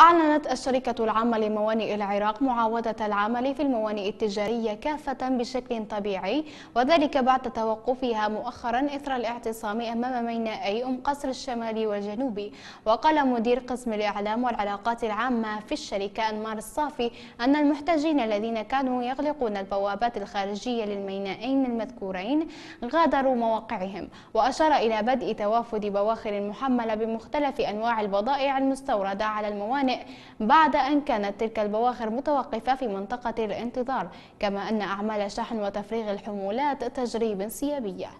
أعلنت الشركة العامة لموانئ العراق معاودة العمل في الموانئ التجارية كافة بشكل طبيعي وذلك بعد توقفها مؤخرا إثر الاعتصام أمام مينائي أم قصر الشمالي والجنوبي وقال مدير قسم الإعلام والعلاقات العامة في الشركة أنمار الصافي أن المحتجين الذين كانوا يغلقون البوابات الخارجية للمينائين المذكورين غادروا مواقعهم وأشار إلى بدء توافد بواخر محملة بمختلف أنواع البضائع المستوردة على الموانئ الشوانئ بعد أن كانت تلك البواخر متوقفة في منطقة الانتظار كما أن أعمال شحن وتفريغ الحمولات تجري بانسيابية